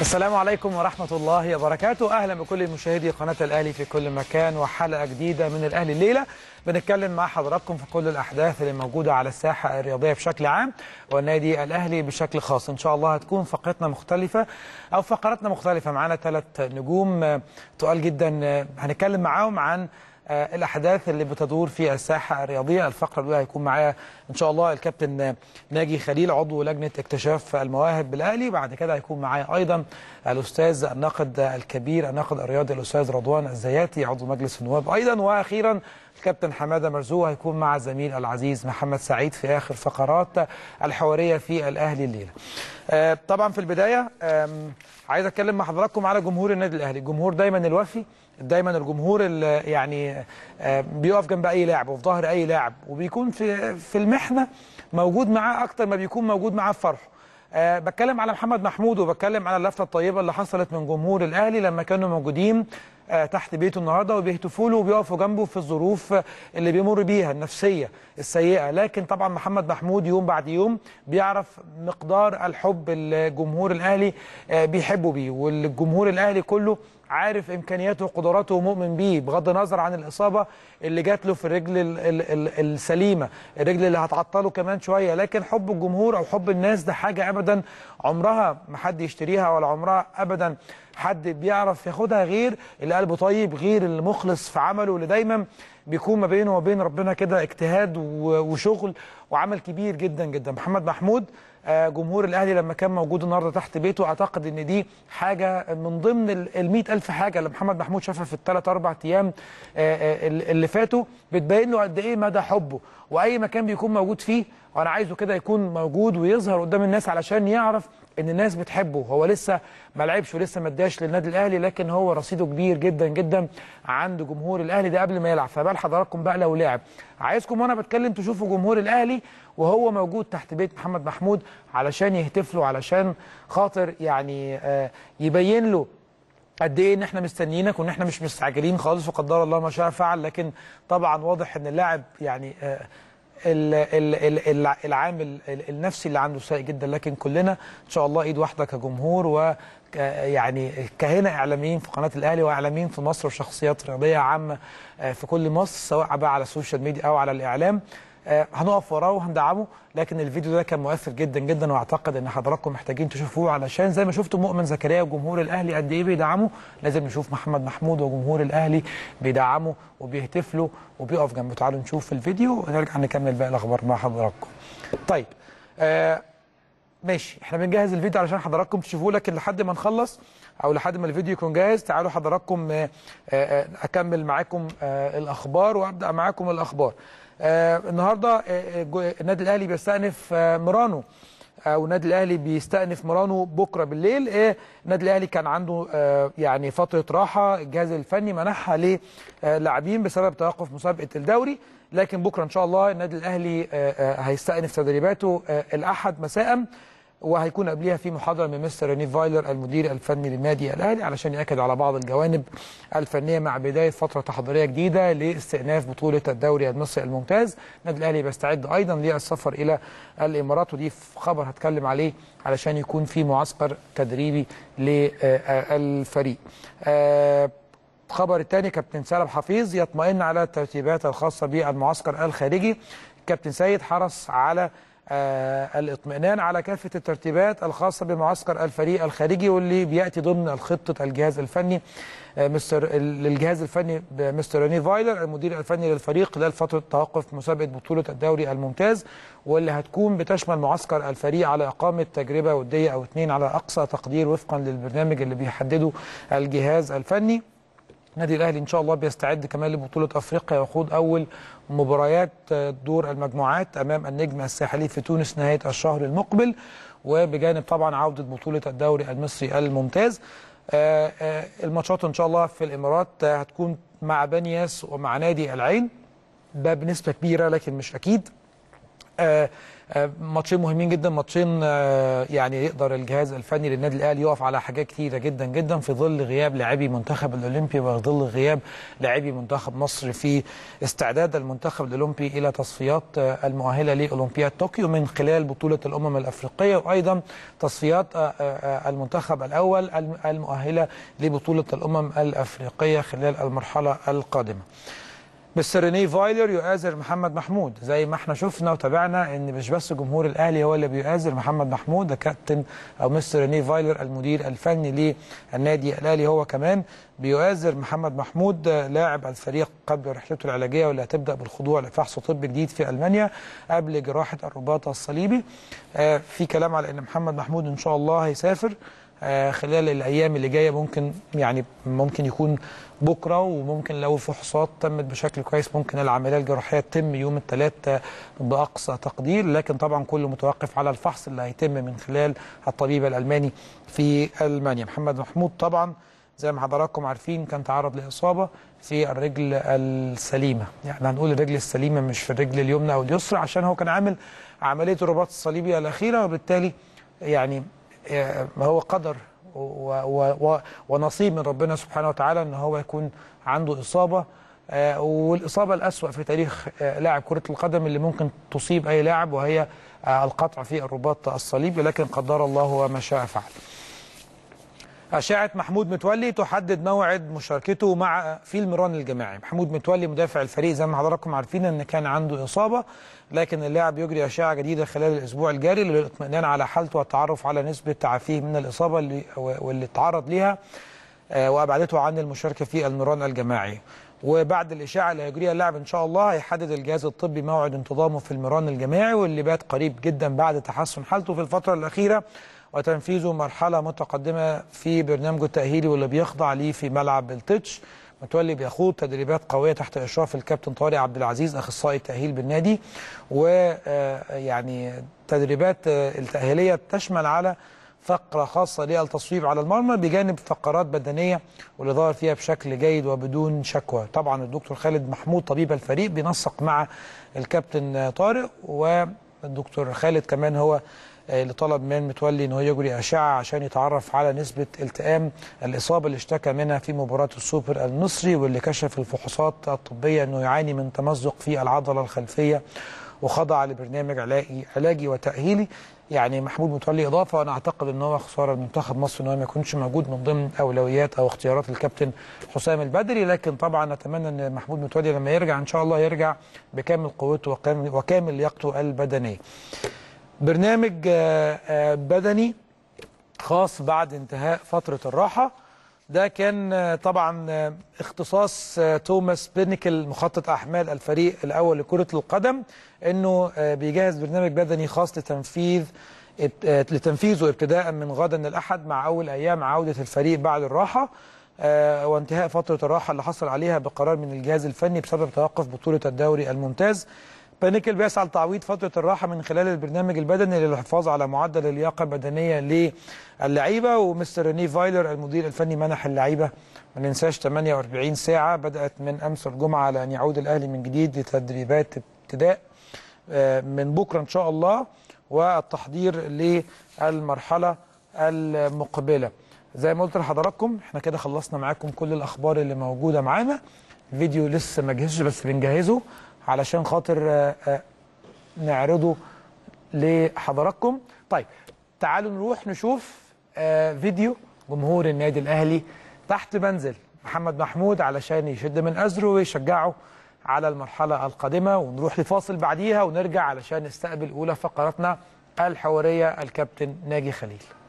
السلام عليكم ورحمة الله وبركاته أهلا بكل مشاهدي قناة الأهلي في كل مكان وحلقة جديدة من الأهلي الليلة بنتكلم مع حضراتكم في كل الأحداث اللي موجودة على الساحة الرياضية بشكل عام والنادي الأهلي بشكل خاص إن شاء الله هتكون فقرتنا مختلفة أو فقراتنا مختلفة معانا ثلاث نجوم تقال جدا هنتكلم معاهم عن آه، الأحداث اللي بتدور في الساحة الرياضية الفقرة الأولى هيكون معايا إن شاء الله الكابتن ناجي خليل عضو لجنة اكتشاف المواهب بالأهلي بعد كده هيكون معايا أيضا الأستاذ الناقد الكبير الناقد الرياضي الأستاذ رضوان الزياتي عضو مجلس النواب أيضا وأخيرا الكابتن حماده مرزوق هيكون مع زميل العزيز محمد سعيد في اخر فقرات الحواريه في الاهلي الليله. آه، طبعا في البدايه عايز اتكلم مع حضراتكم على جمهور النادي الاهلي، الجمهور دايما الوفي دايما الجمهور اللي يعني آه، بيقف جنب اي لاعب وفي ظهر اي لاعب وبيكون في في المحنه موجود معاه اكتر ما بيكون موجود معاه في فرحه أه بتكلم على محمد محمود وبتكلم على اللفته الطيبه اللي حصلت من جمهور الاهلي لما كانوا موجودين أه تحت بيته النهارده وبيهتفوا له وبيقفوا جنبه في الظروف اللي بيمر بيها النفسيه السيئه لكن طبعا محمد محمود يوم بعد يوم بيعرف مقدار الحب اللي جمهور الاهلي أه بيحبه بيه والجمهور الاهلي كله عارف امكانياته وقدراته ومؤمن بيه بغض النظر عن الاصابه اللي جات له في الرجل السليمه الرجل اللي هتعطله كمان شويه لكن حب الجمهور او حب الناس ده حاجه ابدا عمرها ما حد يشتريها ولا عمرها ابدا حد بيعرف ياخدها غير اللي قلبه طيب غير اللي مخلص في عمله اللي دايما بيكون ما بينه وما بين ربنا كده اجتهاد وشغل وعمل كبير جدا جدا محمد محمود آه، جمهور الاهلي لما كان موجود النهارده تحت بيته اعتقد ان دي حاجه من ضمن ال 100000 حاجه اللي محمد محمود شافها في الثلاث اربع ايام آه، آه، اللي فاتوا بتبين له قد ايه مدى حبه واي مكان بيكون موجود فيه وانا عايزه كده يكون موجود ويظهر قدام الناس علشان يعرف ان الناس بتحبه هو لسه ما لعبش ولسه ما اداش للنادي الاهلي لكن هو رصيده كبير جدا جدا عند جمهور الاهلي ده قبل ما يلعب فبال حضراتكم بقى لو لعب عايزكم وانا بتكلم تشوفوا جمهور الاهلي وهو موجود تحت بيت محمد محمود علشان يهتف له علشان خاطر يعني آه، يبين له قد ايه ان احنا مستنيينك وان احنا مش مستعجلين خالص وقدر الله ما شاء فعل لكن طبعا واضح ان اللاعب يعني آه العامل النفسي اللي عنده سيء جدا لكن كلنا ان شاء الله ايد واحده كجمهور و يعني كهنا إعلاميين في قناة الأهلي وإعلاميين في مصر وشخصيات رياضية عامة آه، في كل مصر سواء بقى على السوشيال ميديا أو على الإعلام آه، هنقف وراه وهندعمه لكن الفيديو ده كان مؤثر جدا جدا واعتقد ان حضراتكم محتاجين تشوفوه علشان زي ما شفتوا مؤمن زكريا وجمهور الاهلي قد ايه بيدعمه لازم نشوف محمد محمود وجمهور الاهلي بيدعمه وبيهتف له وبيقف جنبه تعالوا نشوف الفيديو ونرجع نكمل باقي الاخبار مع حضراتكم طيب آه ماشي احنا بنجهز الفيديو علشان حضراتكم تشوفوه لكن لحد ما نخلص او لحد ما الفيديو يكون جاهز تعالوا حضراتكم آه آه, آه، اكمل معاكم آه، الاخبار وابدا معاكم الاخبار آه، النهارده آه، آه، النادي الاهلي بيستأنف ميرانو او النادي الاهلي بيستأنف ميرانو بكره بالليل إيه النادي الاهلي كان عنده يعني فتره راحه الجهاز الفني منحها للاعبين بسبب توقف مسابقه الدوري لكن بكره ان شاء الله النادي الاهلي هيستأنف تدريباته الاحد مساء وهيكون قبلها في محاضرة من مستر ريني فايلر المدير الفني للنادي الأهلي علشان يأكد على بعض الجوانب الفنية مع بداية فترة تحضيرية جديدة لاستئناف بطولة الدوري المصري الممتاز النادي الأهلي بيستعد أيضا للسفر إلى الإمارات ودي خبر هتكلم عليه علشان يكون في معسكر تدريبي للفريق الخبر آه، الثاني كابتن سالم حفيظ يطمئن على الترتيبات الخاصة بالمعسكر الخارجي كابتن سيد حرص على آه، الاطمئنان على كافة الترتيبات الخاصة بمعسكر الفريق الخارجي واللي بيأتي ضمن الخطة الجهاز الفني آه، مستر للجهاز الفني مستر روني فايلر المدير الفني للفريق خلال فترة توقف مسابقة بطولة الدوري الممتاز واللي هتكون بتشمل معسكر الفريق على إقامة تجربة ودية أو اثنين على أقصى تقدير وفقا للبرنامج اللي بيحدده الجهاز الفني النادي الاهلي ان شاء الله بيستعد كمان لبطوله افريقيا ويخوض اول مباريات دور المجموعات امام النجم الساحلي في تونس نهايه الشهر المقبل وبجانب طبعا عوده بطوله الدوري المصري الممتاز آه، آه، الماتشات ان شاء الله في الامارات هتكون مع بنياس ومع نادي العين ده بنسبه كبيره لكن مش اكيد آه، آه، ماتشين مهمين جدا ماتشين آه، يعني يقدر الجهاز الفني للنادي الاهلي يقف على حاجات كتيره جدا جدا في ظل غياب لاعبي منتخب الاولمبي وظل غياب لاعبي منتخب مصر في استعداد المنتخب الاولمبي الى تصفيات آه، المؤهله لاولمبياد طوكيو من خلال بطوله الامم الافريقيه وايضا تصفيات المنتخب الاول المؤهله لبطوله الامم الافريقيه خلال المرحله القادمه. ريني فايلر يؤازر محمد محمود زي ما احنا شفنا وتابعنا ان مش بس جمهور الاهلي هو اللي بيؤازر محمد محمود ده كابتن او مستر ريني فايلر المدير الفني للنادي الاهلي هو كمان بيؤازر محمد محمود لاعب الفريق قبل رحلته العلاجيه واللي هتبدا بالخضوع لفحص طبي جديد في المانيا قبل جراحه الرباط الصليبي آه، في كلام على ان محمد محمود ان شاء الله هيسافر آه، خلال الايام اللي جايه ممكن يعني ممكن يكون بكره وممكن لو الفحوصات تمت بشكل كويس ممكن العمليه الجراحيه تتم يوم الثلاث باقصى تقدير لكن طبعا كله متوقف على الفحص اللي هيتم من خلال الطبيب الالماني في المانيا محمد محمود طبعا زي ما حضراتكم عارفين كان تعرض لاصابه في الرجل السليمه يعني هنقول الرجل السليمه مش في الرجل اليمنى او اليسرى عشان هو كان عامل عمليه الرباط الصليبي الاخيره وبالتالي يعني ما هو قدر ونصيب من ربنا سبحانه وتعالى ان هو يكون عنده اصابه آه، والاصابه الاسوا في تاريخ آه، لاعب كره القدم اللي ممكن تصيب اي لاعب وهي آه، القطع في الرباط الصليبي لكن قدر الله وما شاء فعل أشعة محمود متولي تحدد موعد مشاركته مع في المران الجماعي محمود متولي مدافع الفريق زي ما حضراتكم عارفين أن كان عنده إصابة لكن اللاعب يجري أشعة جديدة خلال الأسبوع الجاري للاطمئنان على حالته والتعرف على نسبة تعافيه من الإصابة اللي واللي تعرض ليها آه، وأبعدته عن المشاركة في المران الجماعي وبعد الإشاعة اللي هيجريها اللاعب إن شاء الله هيحدد الجهاز الطبي موعد انتظامه في المران الجماعي واللي بات قريب جدا بعد تحسن حالته في الفترة الأخيرة وتنفيذه مرحلة متقدمة في برنامجه التأهيلي واللي بيخضع ليه في ملعب التتش متولي بيخوض تدريبات قويه تحت اشراف الكابتن طارق عبد العزيز اخصائي التاهيل بالنادي ويعني آه، تدريبات آه، التاهيليه تشمل على فقرة خاصة للتصويب على المرمى بجانب فقرات بدنية واللي ظهر فيها بشكل جيد وبدون شكوى طبعا الدكتور خالد محمود طبيب الفريق بينسق مع الكابتن طارق والدكتور خالد كمان هو اللي طلب من متولي ان هو يجري اشعه عشان يتعرف على نسبه التئام الاصابه اللي اشتكى منها في مباراه السوبر المصري واللي كشف الفحوصات الطبيه انه يعاني من تمزق في العضله الخلفيه وخضع لبرنامج علاجي وتاهيلي يعني محمود متولي اضافه وانا اعتقد ان هو خساره لمنتخب مصر ان هو ما يكونش موجود من ضمن اولويات او اختيارات الكابتن حسام البدري لكن طبعا نتمنى ان محمود متولي لما يرجع ان شاء الله يرجع بكامل قوته وكامل, وكامل لياقته البدنيه. برنامج آه، آه، بدني خاص بعد انتهاء فتره الراحه ده كان طبعا اختصاص توماس بينيكل مخطط احمال الفريق الاول لكره القدم انه بيجهز برنامج بدني خاص لتنفيذ لتنفيذه ابتداء من غدا الاحد مع اول ايام عوده الفريق بعد الراحه آه، وانتهاء فتره الراحه اللي حصل عليها بقرار من الجهاز الفني بسبب توقف بطوله الدوري الممتاز بانيكل بيسعى لتعويض فتره الراحه من خلال البرنامج البدني للحفاظ على معدل اللياقه البدنيه للعيبه ومستر ريني فايلر المدير الفني منح اللعيبه ما ننساش 48 ساعه بدات من امس الجمعه على ان يعود الاهلي من جديد لتدريبات ابتداء آه، من بكره ان شاء الله والتحضير للمرحله المقبله زي ما قلت لحضراتكم احنا كده خلصنا معاكم كل الاخبار اللي موجوده معانا الفيديو لسه ما جهزش بس بنجهزه علشان خاطر آه، آه، نعرضه لحضراتكم طيب تعالوا نروح نشوف آه، فيديو جمهور النادي الأهلي تحت منزل محمد محمود علشان يشد من أزره ويشجعه على المرحلة القادمة ونروح لفاصل بعديها ونرجع علشان نستقبل أولى فقراتنا الحوارية الكابتن ناجي خليل